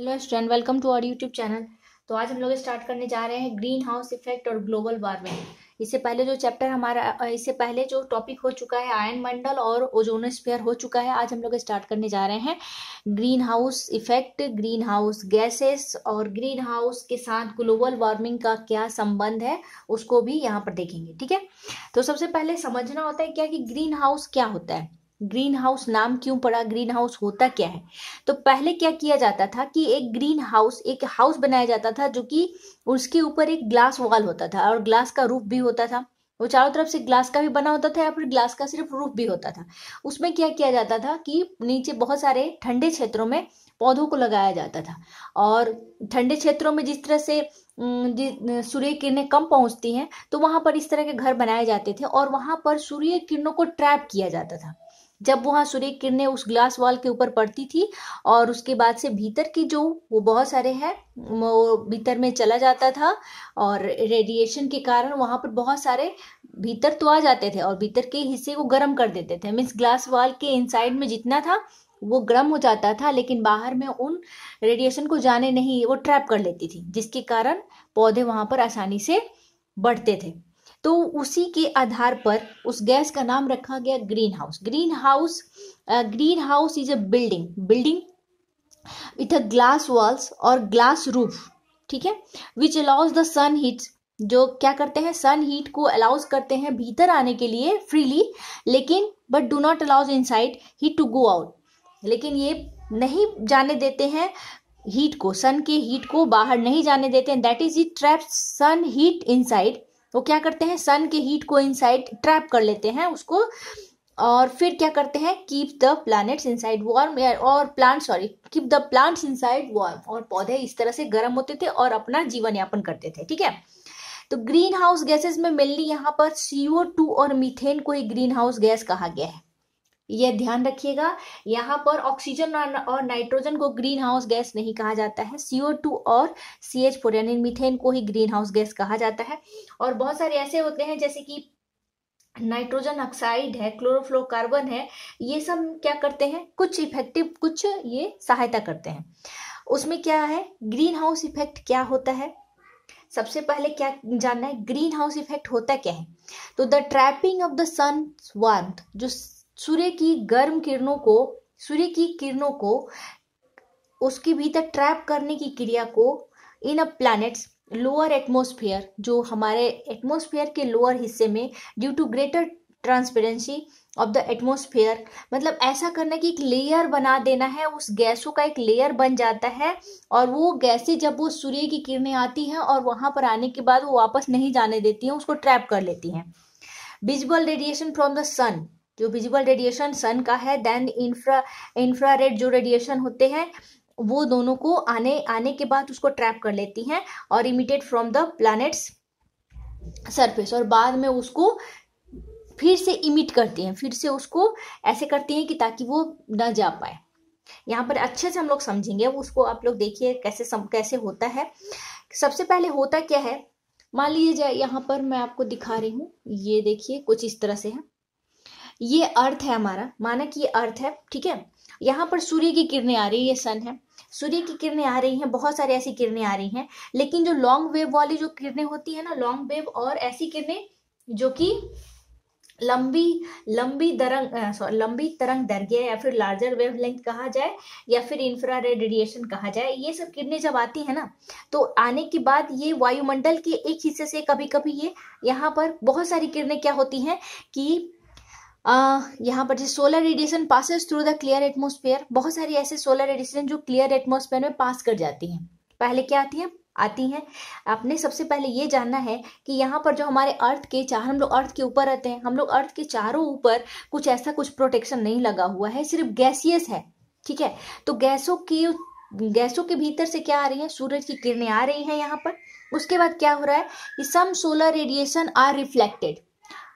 hello student welcome to our YouTube channel तो आज हम लोग स्टार्ट करने जा रहे हैं ग्रीन हाउस इफेक्ट और ग्लोबल वार्मिंग इससे पहले जो चैप्टर हमारा इससे पहले जो टॉपिक हो चुका है आयन मंडल और ओजोन स्पेयर हो चुका है आज हम लोग स्टार्ट करने जा रहे हैं greenhouse effect greenhouse gases और ग्रीन हाउस के साथ ग्लोबल वार्मिंग का क्या संबंध है उसको भी यहाँ पर देखेंगे ठीक है तो सबसे पहले समझना होता है क्या कि ग्रीन हाउस क्या होता है ग्रीन हाउस नाम क्यों पड़ा ग्रीन हाउस होता क्या है तो पहले क्या किया जाता था कि एक ग्रीन हाउस एक हाउस बनाया जाता था जो कि उसके ऊपर एक ग्लास वॉल होता था और ग्लास का रूफ भी होता था वो चारों तरफ से ग्लास का भी बना होता था या फिर ग्लास का सिर्फ रूफ भी होता था उसमें क्या किया जाता था कि नीचे बहुत सारे ठंडे क्षेत्रों में पौधों को लगाया जाता था और ठंडे क्षेत्रों में जिस तरह से सूर्य किरणें कम पहुंचती हैं तो वहां पर इस तरह के घर बनाए जाते थे और वहां पर सूर्य किरणों को ट्रैप किया जाता था जब वहाँ सूर्य किरणें उस ग्लास वॉल के ऊपर पड़ती थी और उसके बाद से भीतर की जो वो बहुत सारे हैं वो भीतर में चला जाता था और रेडिएशन के कारण वहाँ पर बहुत सारे भीतर तो आ जाते थे और भीतर के हिस्से को गर्म कर देते थे मीन्स ग्लास वॉल के इनसाइड में जितना था वो गर्म हो जाता था लेकिन बाहर में उन रेडिएशन को जाने नहीं वो ट्रैप कर लेती थी जिसके कारण पौधे वहाँ पर आसानी से बढ़ते थे तो उसी के आधार पर उस गैस का नाम रखा गया greenhouse greenhouse greenhouse is a building building with a glass walls और ग्लास रूफ ठीक है which allows the sun heat जो क्या करते हैं सन हीट को अलाउज करते हैं भीतर आने के लिए फ्रीली लेकिन but do not allows inside heat to go out लेकिन ये नहीं जाने देते हैं हीट को सन के हीट को बाहर नहीं जाने देते हैं that is it trap sun heat inside वो क्या करते हैं सन के हीट को इनसाइड ट्रैप कर लेते हैं उसको और फिर क्या करते हैं keep the plants inside warm और plant sorry keep the plants inside warm और पौधे इस तरह से गर्म होते थे और अपना जीवन यापन करते थे ठीक है तो ग्रीन हाउस गैसेस में मेनली यहाँ पर सीओ टू और मीथेन को ही ग्रीन हाउस गैस कहा गया है ये ध्यान रखिएगा यहाँ पर ऑक्सीजन और नाइट्रोजन को ग्रीन हाउस गैस नहीं कहा जाता है सीओ टू और सी एच फोर यानी मिथेन को ही ग्रीन हाउस गैस कहा जाता है और बहुत सारे ऐसे होते हैं जैसे कि नाइट्रोजन ऑक्साइड है क्लोरोफ्लोकार्बन है ये सब क्या करते हैं कुछ इफेक्टिव कुछ ये सहायता करते हैं उसमें क्या है ग्रीन हाउस इफेक्ट क्या होता है सबसे पहले क्या जानना है ग्रीन हाउस इफेक्ट होता क्या है तो the trapping of the sun warm जो सूर्य की गर्म किरणों को सूर्य की किरणों को उसके भीतर ट्रैप करने की क्रिया को in a planet's lower atmosphere जो हमारे एटमोसफियर के लोअर हिस्से में due to greater transparency of the atmosphere मतलब ऐसा करना कि एक लेयर बना देना है उस गैसों का एक लेयर बन जाता है और वो गैसें जब वो सूर्य की किरणें आती हैं और वहाँ पर आने के बाद वो वापस नहीं जाने देती हैं उसको ट्रैप कर लेती हैं visual radiation from the sun जो विजिबल रेडिएशन सन का है देन इंफ्रा इंफ्रारेड जो रेडिएशन होते हैं वो दोनों को आने आने के बाद उसको ट्रैप कर लेती हैं और emitted from the planet's surface और बाद में उसको फिर से इमिट करती हैं फिर से उसको ऐसे करती हैं कि ताकि वो न जा पाए यहाँ पर अच्छे से हम लोग समझेंगे उसको आप लोग देखिए कैसे सम, कैसे होता है सबसे पहले होता क्या है मान लीजिए यहाँ पर मैं आपको दिखा रही हूँ ये देखिए कुछ इस तरह से है ये अर्थ है हमारा माना कि ये अर्थ है ठीक है यहाँ पर सूर्य की किरणें आ रही है ये सन है सूर्य की किरणें आ रही हैं बहुत सारी ऐसी किरणें आ रही हैं लेकिन जो लॉन्ग वेव वाली जो किरणें होती है ना लॉन्ग वेव और ऐसी किरणें जो कि लंबी लंबी तरंग सॉरी लंबी तरंग दैर्घ्य या फिर लार्जर वेव लेंथ कहा जाए या फिर इंफ्रा रेडिएशन कहा जाए ये सब किरणें जब आती है ना तो आने के बाद ये वायुमंडल के एक हिस्से से कभी कभी ये यहाँ पर बहुत सारी किरणें क्या होती हैं कि यहाँ पर जैसे solar radiation passes through the clear atmosphere बहुत सारी ऐसे सोलर रेडिएशन जो क्लियर एटमोसफेयर में पास कर जाती हैं पहले क्या आती हैं आती हैं आपने सबसे पहले ये जानना है कि यहाँ पर जो हमारे अर्थ के चार हम लोग अर्थ के ऊपर रहते हैं हम लोग अर्थ के चारों ऊपर कुछ ऐसा कुछ प्रोटेक्शन नहीं लगा हुआ है सिर्फ गैसियस है ठीक है तो गैसों की गैसों के भीतर से क्या आ रही है सूरज की किरणें आ रही हैं यहाँ पर उसके बाद क्या हो रहा है कि some solar radiation are reflected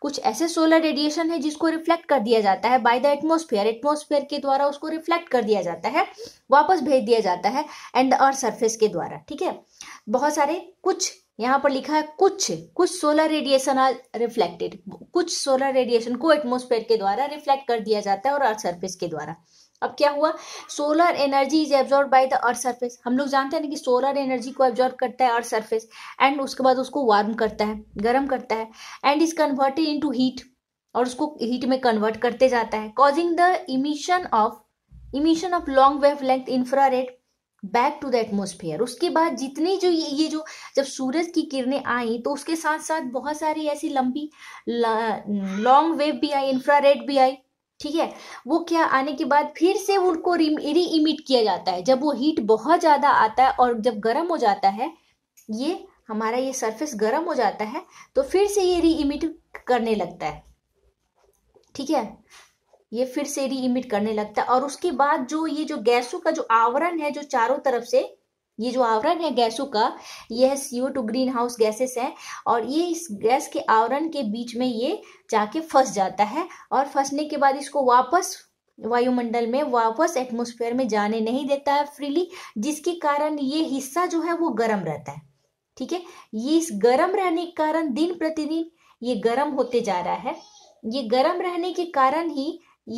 कुछ ऐसे सोलर रेडिएशन है जिसको रिफ्लेक्ट कर दिया जाता है बाय द एटमोस्फेयर एटमोस्फेयर के द्वारा उसको रिफ्लेक्ट कर दिया जाता है वापस भेज दिया जाता है एंड द अर्थ सरफेस के द्वारा ठीक है बहुत सारे कुछ यहाँ पर लिखा है कुछ कुछ सोलर रेडिएशन आर रिफ्लेक्टेड कुछ सोलर रेडिएशन को एटमोस्फेयर के द्वारा रिफ्लेक्ट कर दिया जाता है और अर्थ सर्फेस के द्वारा अब क्या हुआ solar energy is absorb by the earth surface हम लोग जानते हैं ना कि सोलर एनर्जी को एब्जॉर्ब करता है अर्थ सरफेस एंड उसके बाद उसको वार्म करता है गर्म करता है and is converted into heat और उसको हीट में कन्वर्ट करते जाता है causing the emission of emission of long wavelength infrared back to the atmosphere उसके बाद जितनी जो ये, ये जो जब सूरज की किरणें आई तो उसके साथ साथ बहुत सारी ऐसी लंबी लॉन्ग वेव भी आई इंफ्रारेड भी आई ठीक है वो क्या आने के बाद फिर से उनको रीइमिट किया जाता है जब वो हीट बहुत ज़्यादा आता है और जब गर्म हो जाता है ये हमारा ये सरफेस गर्म हो जाता है तो फिर से ये रीइमिट करने लगता है ठीक है ये फिर से रीइमिट करने लगता है और उसके बाद जो ये जो गैसों का जो आवरण है जो चारों तरफ से ये जो आवरण है गैसों का यह CO two greenhouse gases है और ये इस गैस के आवरण के बीच में ये जाके फंस जाता है और फंसने के बाद इसको वापस वायुमंडल में वापस एटमोस्फेयर में जाने नहीं देता है फ्रीली जिसके कारण ये हिस्सा जो है वो गर्म रहता है ठीक है ये इस गर्म रहने के कारण दिन प्रतिदिन ये गर्म होते जा रहा है ये गर्म रहने के कारण ही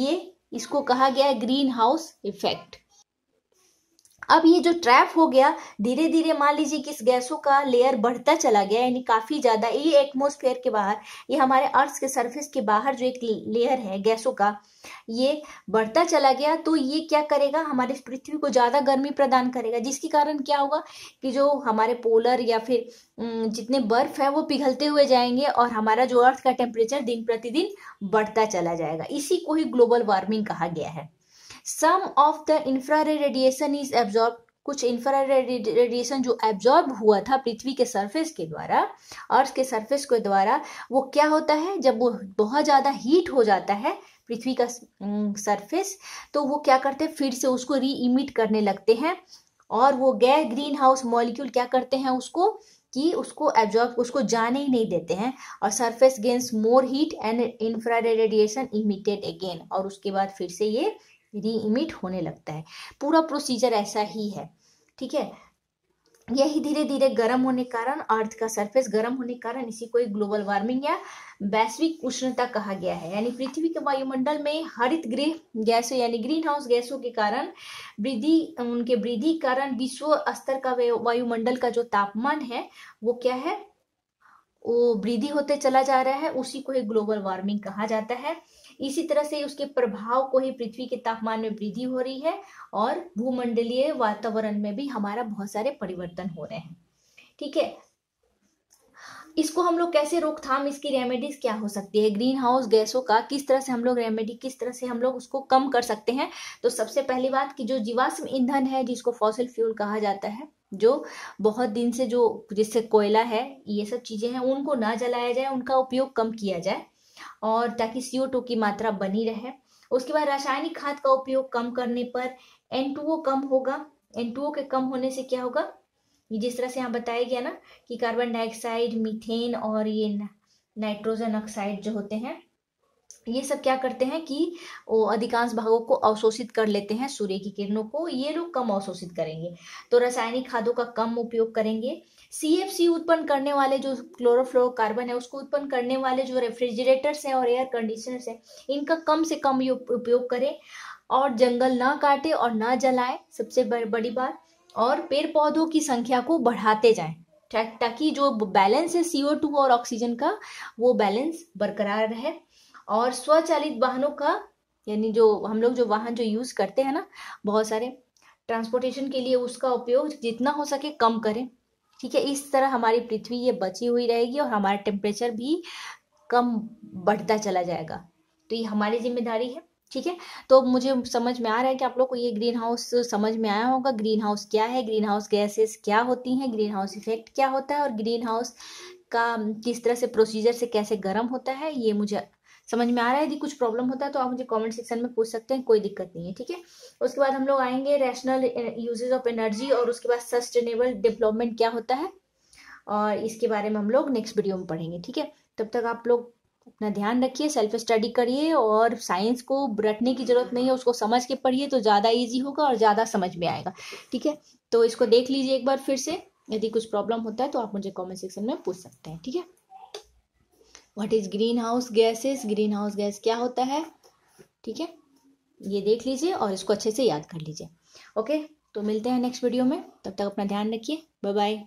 ये इसको कहा गया है ग्रीन हाउस इफेक्ट अब ये जो ट्रैप हो गया धीरे धीरे मान लीजिए कि इस गैसों का लेयर बढ़ता चला गया यानी काफ़ी ज़्यादा ये एटमोस्फेयर के बाहर ये हमारे अर्थ के सरफेस के बाहर जो एक लेयर है गैसों का ये बढ़ता चला गया तो ये क्या करेगा हमारे पृथ्वी को ज़्यादा गर्मी प्रदान करेगा जिसके कारण क्या होगा कि जो हमारे पोलर या फिर जितने बर्फ है वो पिघलते हुए जाएंगे और हमारा जो अर्थ का टेम्परेचर दिन प्रतिदिन बढ़ता चला जाएगा इसी को ही ग्लोबल वार्मिंग कहा गया है some of the infrared radiation is absorb कुछ इंफ्रारेड रेडिएशन जो एब्जॉर्ब हुआ था पृथ्वी के सरफेस के द्वारा अर्थ के सरफेस के द्वारा वो क्या होता है जब वो बहुत ज़्यादा हीट हो जाता है पृथ्वी का सरफेस तो वो क्या करते हैं फिर से उसको री इमिट करने लगते हैं और वो गैर ग्रीन हाउस मॉलिक्यूल क्या करते हैं उसको कि उसको एब्जॉर्ब उसको जाने ही नहीं देते हैं और surface gains more heat and infrared radiation emitted again और उसके बाद फिर से ये रीइमिट होने लगता है पूरा प्रोसीजर ऐसा ही है ठीक है यही धीरे धीरे गर्म होने कारण अर्थ का सरफेस गर्म होने कारण इसी को एक ग्लोबल वार्मिंग या वैश्विक उष्णता कहा गया है यानी पृथ्वी के वायुमंडल में हरित गृह गैसों यानी ग्रीन हाउस गैसों के कारण वृद्धि उनके वृद्धि कारण विश्व स्तर का वायुमंडल का जो तापमान है वो क्या है वो वृद्धि होते चला जा रहा है उसी को एक ग्लोबल वार्मिंग कहा जाता है इसी तरह से उसके प्रभाव को ही पृथ्वी के तापमान में वृद्धि हो रही है और भूमंडलीय वातावरण में भी हमारा बहुत सारे परिवर्तन हो रहे हैं ठीक है इसको हम लोग कैसे रोकथाम इसकी रेमेडीज क्या हो सकती है ग्रीन हाउस गैसों का किस तरह से हम लोग रेमेडी किस तरह से हम लोग उसको कम कर सकते हैं तो सबसे पहली बात कि जो जीवाश्म ईंधन है जिसको फॉसिल फ्यूल कहा जाता है जो बहुत दिन से जो जिससे कोयला है ये सब चीज़ें हैं उनको ना जलाया जाए उनका उपयोग कम किया जाए और ताकि सी की मात्रा बनी रहे उसके बाद रासायनिक खाद का उपयोग कम करने पर एन कम होगा एन के कम होने से क्या होगा जिस तरह से यहाँ बताया गया ना कि कार्बन डाइऑक्साइड मीथेन और ये नाइट्रोजन ऑक्साइड जो होते हैं ये सब क्या करते हैं कि वो अधिकांश भागों को अवशोषित कर लेते हैं सूर्य की किरणों को ये लोग कम अवशोषित करेंगे तो रासायनिक खादों का कम उपयोग करेंगे सी उत्पन्न करने वाले जो कार्बन है उसको उत्पन्न करने वाले जो रेफ्रिजरेटर्स हैं और एयर कंडीशनर्स हैं इनका कम से कम उपयोग करें और जंगल ना काटे और ना जलाएं सबसे बड़ी बात और पेड़ पौधों की संख्या को बढ़ाते जाएं ताकि जो बैलेंस है सीओ टू और ऑक्सीजन का वो बैलेंस बरकरार रहे और स्वचालित वाहनों का यानी जो हम लोग जो वाहन जो यूज़ करते हैं ना बहुत सारे ट्रांसपोर्टेशन के लिए उसका उपयोग जितना हो सके कम करें ठीक है इस तरह हमारी पृथ्वी ये बची हुई रहेगी और हमारा टेम्परेचर भी कम बढ़ता चला जाएगा तो ये हमारी जिम्मेदारी है ठीक है तो मुझे समझ में आ रहा है कि आप लोग को ये ग्रीन हाउस समझ में आया होगा ग्रीन हाउस क्या है ग्रीन हाउस गैसेस क्या होती हैं ग्रीन हाउस इफेक्ट क्या होता है और ग्रीन हाउस का किस तरह से प्रोसीजर से कैसे गर्म होता है ये मुझे समझ में आ रहा है यदि कुछ प्रॉब्लम होता है तो आप मुझे कमेंट सेक्शन में पूछ सकते हैं कोई दिक्कत नहीं है ठीक है उसके बाद हम लोग आएंगे रैशनल यूजेज ऑफ एनर्जी और उसके बाद सस्टेनेबल डेवलपमेंट क्या होता है और इसके बारे में हम लोग नेक्स्ट वीडियो में पढ़ेंगे ठीक है तब तक आप लोग अपना ध्यान रखिए सेल्फ स्टडी करिए और साइंस को रटने की ज़रूरत नहीं है उसको समझ के पढ़िए तो ज़्यादा ईजी होगा और ज़्यादा समझ में आएगा ठीक है तो इसको देख लीजिए एक बार फिर से यदि कुछ प्रॉब्लम होता है तो आप मुझे कमेंट सेक्शन में पूछ सकते हैं ठीक है what is greenhouse gases greenhouse gas क्या होता है ठीक है ये देख लीजिए और इसको अच्छे से याद कर लीजिए ओके तो मिलते हैं नेक्स्ट वीडियो में तब तक अपना ध्यान रखिए बाय बाय